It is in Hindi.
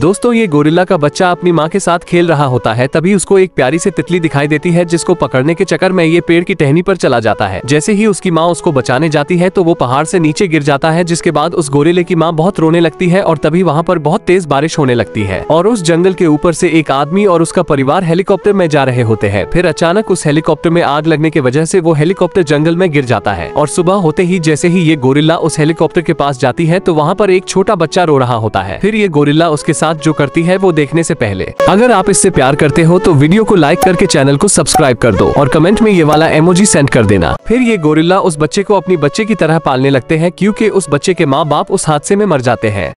दोस्तों ये गोरिल्ला का बच्चा अपनी माँ के साथ खेल रहा होता है तभी उसको एक प्यारी से तितली दिखाई देती है जिसको पकड़ने के चक्कर में ये पेड़ की टहनी पर चला जाता है जैसे ही उसकी माँ उसको बचाने जाती है तो वो पहाड़ से नीचे गिर जाता है जिसके बाद उस गोरिल्ले की माँ बहुत रोने लगती है और तभी वहाँ पर बहुत तेज बारिश होने लगती है और उस जंगल के ऊपर से एक आदमी और उसका परिवार हेलीकॉप्टर में जा रहे होते हैं फिर अचानक उस हेलीकॉप्टर में आग लगने की वजह से वो हेलीकॉप्टर जंगल में गिर जाता है और सुबह होते ही जैसे ही ये गोरिल्ला उस हेलीकॉप्टर के पास जाती है तो वहाँ पर एक छोटा बच्चा रो रहा होता है फिर ये गोरिल्ला उसके साथ साथ जो करती है वो देखने से पहले अगर आप इससे प्यार करते हो तो वीडियो को लाइक करके चैनल को सब्सक्राइब कर दो और कमेंट में ये वाला एमओजी सेंड कर देना फिर ये गोरिल्ला उस बच्चे को अपनी बच्चे की तरह पालने लगते हैं क्योंकि उस बच्चे के माँ बाप उस हादसे में मर जाते हैं